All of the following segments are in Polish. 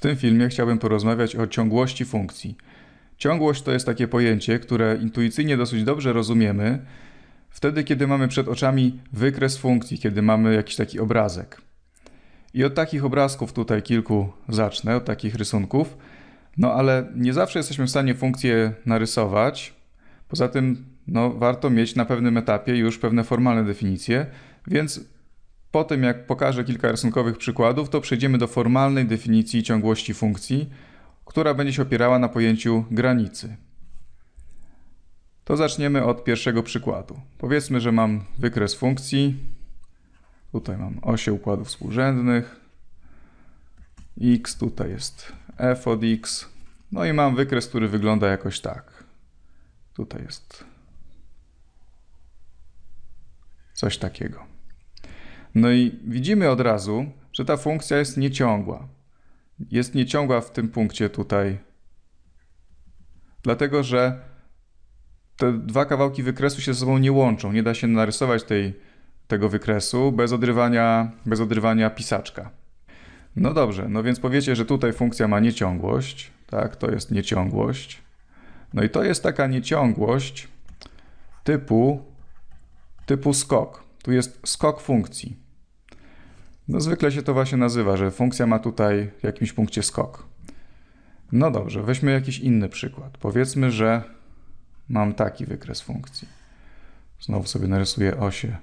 W tym filmie chciałbym porozmawiać o ciągłości funkcji. Ciągłość to jest takie pojęcie, które intuicyjnie dosyć dobrze rozumiemy wtedy, kiedy mamy przed oczami wykres funkcji, kiedy mamy jakiś taki obrazek. I od takich obrazków tutaj kilku zacznę, od takich rysunków. No ale nie zawsze jesteśmy w stanie funkcję narysować. Poza tym no, warto mieć na pewnym etapie już pewne formalne definicje, więc po tym, jak pokażę kilka rysunkowych przykładów, to przejdziemy do formalnej definicji ciągłości funkcji, która będzie się opierała na pojęciu granicy. To zaczniemy od pierwszego przykładu. Powiedzmy, że mam wykres funkcji. Tutaj mam osie układów współrzędnych. x, tutaj jest f od x. No i mam wykres, który wygląda jakoś tak. Tutaj jest coś takiego. No i widzimy od razu, że ta funkcja jest nieciągła. Jest nieciągła w tym punkcie tutaj, dlatego że te dwa kawałki wykresu się ze sobą nie łączą. Nie da się narysować tej, tego wykresu bez odrywania, bez odrywania pisaczka. No dobrze, no więc powiecie, że tutaj funkcja ma nieciągłość, tak, to jest nieciągłość. No i to jest taka nieciągłość typu, typu skok. Tu jest skok funkcji. No zwykle się to właśnie nazywa, że funkcja ma tutaj w jakimś punkcie skok. No dobrze, weźmy jakiś inny przykład. Powiedzmy, że mam taki wykres funkcji. Znowu sobie narysuję osie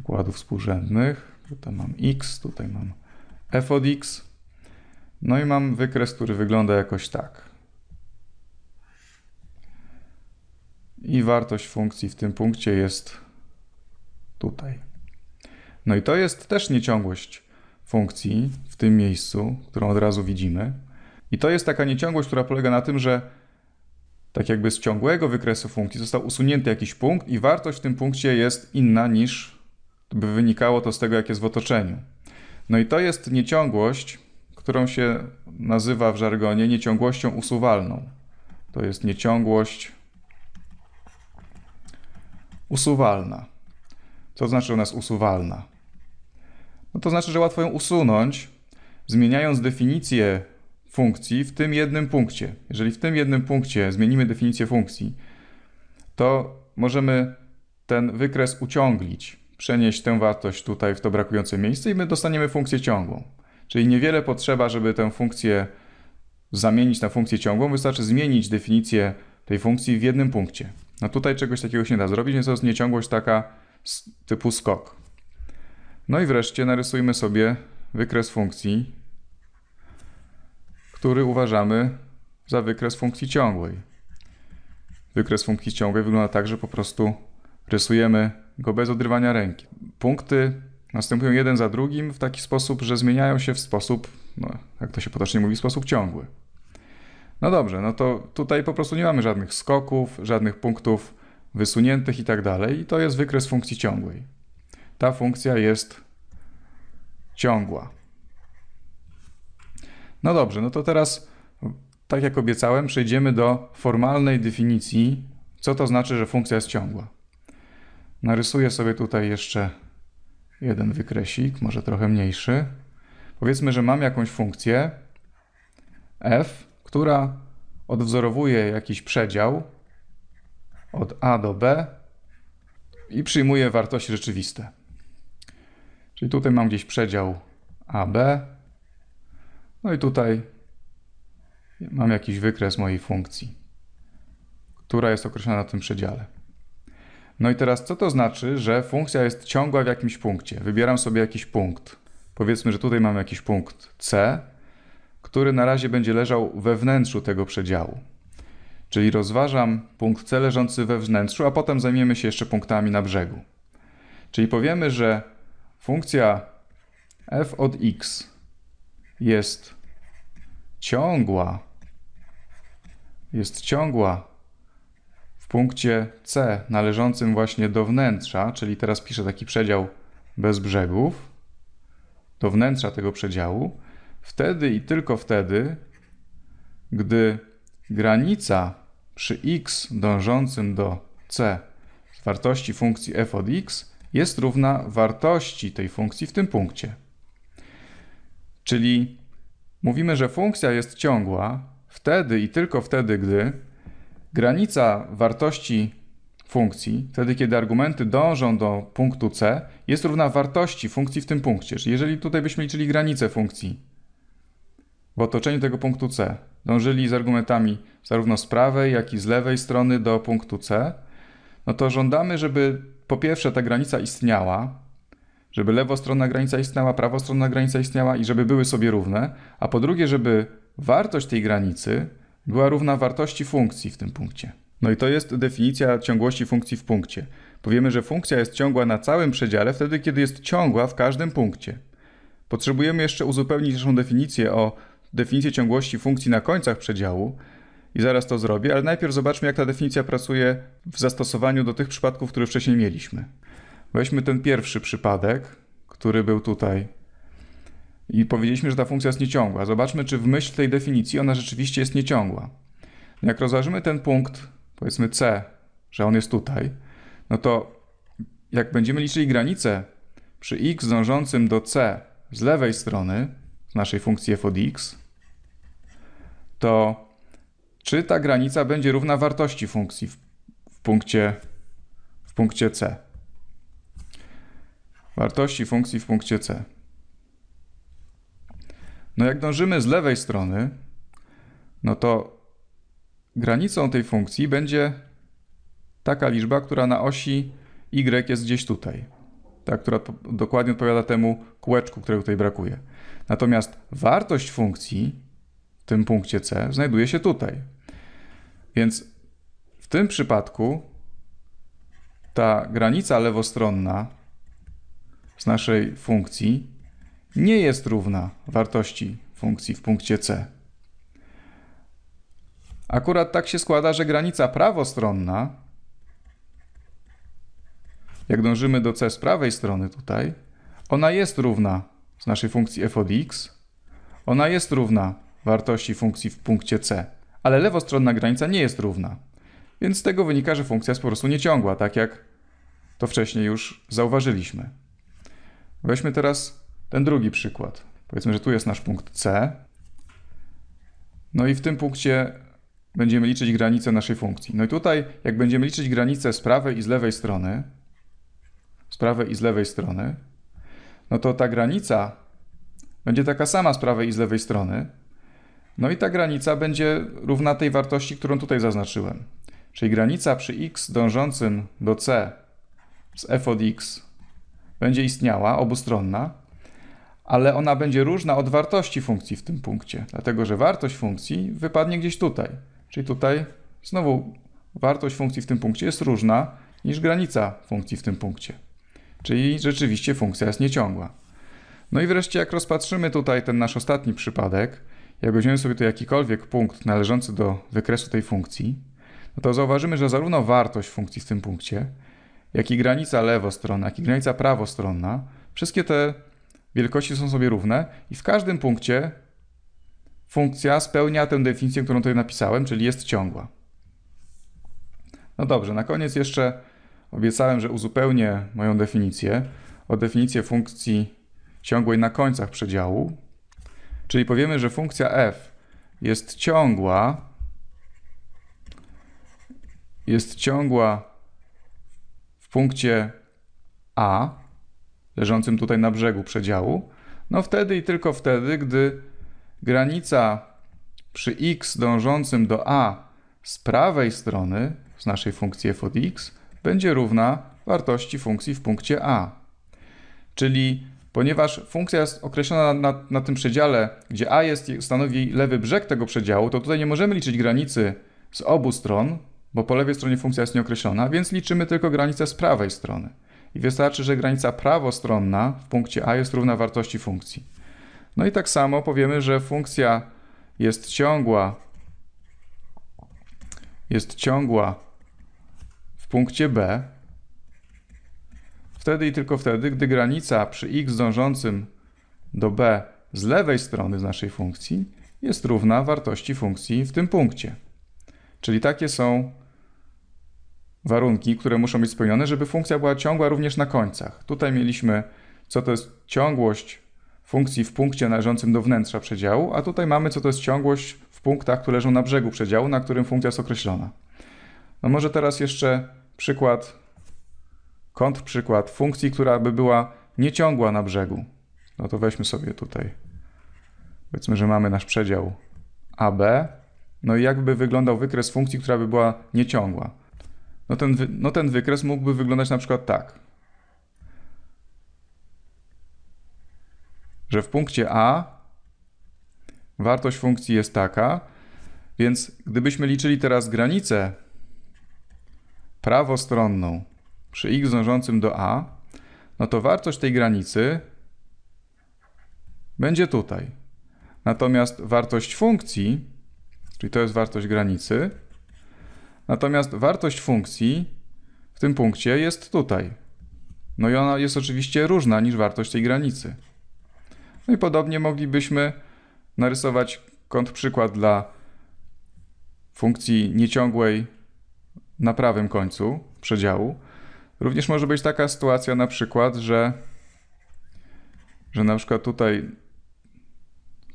układów współrzędnych. Tutaj mam x, tutaj mam f od x. No i mam wykres, który wygląda jakoś tak. I wartość funkcji w tym punkcie jest tutaj. No i to jest też nieciągłość funkcji w tym miejscu, którą od razu widzimy. I to jest taka nieciągłość, która polega na tym, że tak jakby z ciągłego wykresu funkcji został usunięty jakiś punkt i wartość w tym punkcie jest inna niż by wynikało to z tego, jak jest w otoczeniu. No i to jest nieciągłość, którą się nazywa w żargonie nieciągłością usuwalną. To jest nieciągłość usuwalna. To znaczy, ona jest usuwalna. No to znaczy, że łatwo ją usunąć, zmieniając definicję funkcji w tym jednym punkcie. Jeżeli w tym jednym punkcie zmienimy definicję funkcji, to możemy ten wykres uciąglić, przenieść tę wartość tutaj w to brakujące miejsce i my dostaniemy funkcję ciągłą. Czyli niewiele potrzeba, żeby tę funkcję zamienić na funkcję ciągłą, wystarczy zmienić definicję tej funkcji w jednym punkcie. No tutaj czegoś takiego się nie da zrobić, więc to jest nieciągłość taka typu skok. No i wreszcie narysujmy sobie wykres funkcji, który uważamy za wykres funkcji ciągłej. Wykres funkcji ciągłej wygląda tak, że po prostu rysujemy go bez odrywania ręki. Punkty następują jeden za drugim w taki sposób, że zmieniają się w sposób, no, jak to się potocznie mówi, sposób ciągły. No dobrze, no to tutaj po prostu nie mamy żadnych skoków, żadnych punktów wysuniętych i tak dalej. I to jest wykres funkcji ciągłej. Ta funkcja jest ciągła. No dobrze, no to teraz, tak jak obiecałem, przejdziemy do formalnej definicji, co to znaczy, że funkcja jest ciągła. Narysuję sobie tutaj jeszcze jeden wykresik, może trochę mniejszy. Powiedzmy, że mam jakąś funkcję f, która odwzorowuje jakiś przedział, od A do B i przyjmuję wartości rzeczywiste. Czyli tutaj mam gdzieś przedział AB. No i tutaj mam jakiś wykres mojej funkcji, która jest określona na tym przedziale. No i teraz co to znaczy, że funkcja jest ciągła w jakimś punkcie? Wybieram sobie jakiś punkt. Powiedzmy, że tutaj mam jakiś punkt C, który na razie będzie leżał we wnętrzu tego przedziału czyli rozważam punkt C leżący we wnętrzu, a potem zajmiemy się jeszcze punktami na brzegu. Czyli powiemy, że funkcja f od x jest ciągła, jest ciągła w punkcie C należącym właśnie do wnętrza, czyli teraz piszę taki przedział bez brzegów, do wnętrza tego przedziału, wtedy i tylko wtedy, gdy Granica przy x dążącym do c wartości funkcji f od x jest równa wartości tej funkcji w tym punkcie. Czyli mówimy, że funkcja jest ciągła wtedy i tylko wtedy, gdy granica wartości funkcji, wtedy kiedy argumenty dążą do punktu c, jest równa wartości funkcji w tym punkcie. Czyli jeżeli tutaj byśmy liczyli granicę funkcji w otoczeniu tego punktu c, dążyli z argumentami zarówno z prawej, jak i z lewej strony do punktu C, no to żądamy, żeby po pierwsze ta granica istniała, żeby lewostronna granica istniała, prawostronna granica istniała i żeby były sobie równe, a po drugie, żeby wartość tej granicy była równa wartości funkcji w tym punkcie. No i to jest definicja ciągłości funkcji w punkcie. Powiemy, że funkcja jest ciągła na całym przedziale wtedy, kiedy jest ciągła w każdym punkcie. Potrzebujemy jeszcze uzupełnić naszą definicję o definicję ciągłości funkcji na końcach przedziału i zaraz to zrobię, ale najpierw zobaczmy, jak ta definicja pracuje w zastosowaniu do tych przypadków, które wcześniej mieliśmy. Weźmy ten pierwszy przypadek, który był tutaj. I powiedzieliśmy, że ta funkcja jest nieciągła. Zobaczmy, czy w myśl tej definicji ona rzeczywiście jest nieciągła. Jak rozważymy ten punkt, powiedzmy C, że on jest tutaj, no to jak będziemy liczyli granice przy x dążącym do C z lewej strony, naszej funkcji f od x, to czy ta granica będzie równa wartości funkcji w, w, punkcie, w punkcie c. Wartości funkcji w punkcie c. No jak dążymy z lewej strony, no to granicą tej funkcji będzie taka liczba, która na osi y jest gdzieś tutaj ta, która dokładnie odpowiada temu kółeczku, którego tutaj brakuje. Natomiast wartość funkcji w tym punkcie C znajduje się tutaj. Więc w tym przypadku ta granica lewostronna z naszej funkcji nie jest równa wartości funkcji w punkcie C. Akurat tak się składa, że granica prawostronna jak dążymy do c z prawej strony tutaj, ona jest równa z naszej funkcji f od x, ona jest równa wartości funkcji w punkcie c, ale lewostronna granica nie jest równa. Więc z tego wynika, że funkcja jest po prostu nieciągła, tak jak to wcześniej już zauważyliśmy. Weźmy teraz ten drugi przykład. Powiedzmy, że tu jest nasz punkt C. No i w tym punkcie będziemy liczyć granicę naszej funkcji. No i tutaj, jak będziemy liczyć granicę z prawej i z lewej strony, prawej i z lewej strony, no to ta granica będzie taka sama z prawej i z lewej strony. No i ta granica będzie równa tej wartości, którą tutaj zaznaczyłem. Czyli granica przy x dążącym do c z f od x będzie istniała, obustronna, ale ona będzie różna od wartości funkcji w tym punkcie, dlatego że wartość funkcji wypadnie gdzieś tutaj. Czyli tutaj znowu wartość funkcji w tym punkcie jest różna niż granica funkcji w tym punkcie czyli rzeczywiście funkcja jest nieciągła. No i wreszcie, jak rozpatrzymy tutaj ten nasz ostatni przypadek, jak weźmiemy sobie tu jakikolwiek punkt należący do wykresu tej funkcji, no to zauważymy, że zarówno wartość funkcji w tym punkcie, jak i granica lewostronna, jak i granica prawostronna, wszystkie te wielkości są sobie równe i w każdym punkcie funkcja spełnia tę definicję, którą tutaj napisałem, czyli jest ciągła. No dobrze, na koniec jeszcze Obiecałem, że uzupełnię moją definicję o definicję funkcji ciągłej na końcach przedziału, czyli powiemy, że funkcja f jest ciągła, jest ciągła w punkcie a, leżącym tutaj na brzegu przedziału, no wtedy i tylko wtedy, gdy granica przy x dążącym do a z prawej strony z naszej funkcji f od x będzie równa wartości funkcji w punkcie A. Czyli ponieważ funkcja jest określona na, na tym przedziale, gdzie A jest, stanowi lewy brzeg tego przedziału, to tutaj nie możemy liczyć granicy z obu stron, bo po lewej stronie funkcja jest nieokreślona, więc liczymy tylko granicę z prawej strony. I wystarczy, że granica prawostronna w punkcie A jest równa wartości funkcji. No i tak samo powiemy, że funkcja jest ciągła, jest ciągła punkcie B, wtedy i tylko wtedy, gdy granica przy x dążącym do b z lewej strony z naszej funkcji jest równa wartości funkcji w tym punkcie. Czyli takie są warunki, które muszą być spełnione, żeby funkcja była ciągła również na końcach. Tutaj mieliśmy, co to jest ciągłość funkcji w punkcie należącym do wnętrza przedziału, a tutaj mamy, co to jest ciągłość w punktach, które leżą na brzegu przedziału, na którym funkcja jest określona. No może teraz jeszcze przykład, kontrprzykład funkcji, która by była nieciągła na brzegu. No to weźmy sobie tutaj, powiedzmy, że mamy nasz przedział AB, no i jakby wyglądał wykres funkcji, która by była nieciągła. No ten, no ten wykres mógłby wyglądać na przykład tak, że w punkcie A wartość funkcji jest taka, więc gdybyśmy liczyli teraz granicę prawostronną przy x dążącym do a, no to wartość tej granicy będzie tutaj. Natomiast wartość funkcji, czyli to jest wartość granicy, natomiast wartość funkcji w tym punkcie jest tutaj. No i ona jest oczywiście różna niż wartość tej granicy. No i podobnie moglibyśmy narysować kąt przykład dla funkcji nieciągłej na prawym końcu przedziału. Również może być taka sytuacja na przykład, że, że na przykład tutaj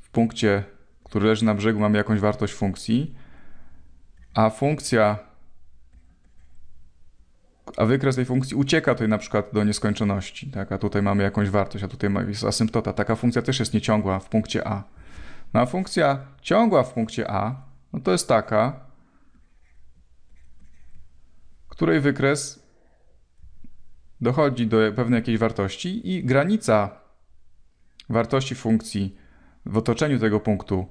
w punkcie, który leży na brzegu, mamy jakąś wartość funkcji, a funkcja, a wykres tej funkcji ucieka tutaj na przykład do nieskończoności, tak? a tutaj mamy jakąś wartość, a tutaj jest asymptota. Taka funkcja też jest nieciągła w punkcie A. No a funkcja ciągła w punkcie A, no to jest taka, której wykres dochodzi do pewnej jakiejś wartości i granica wartości funkcji w otoczeniu tego punktu,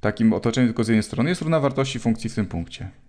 takim otoczeniu tylko z jednej strony, jest równa wartości funkcji w tym punkcie.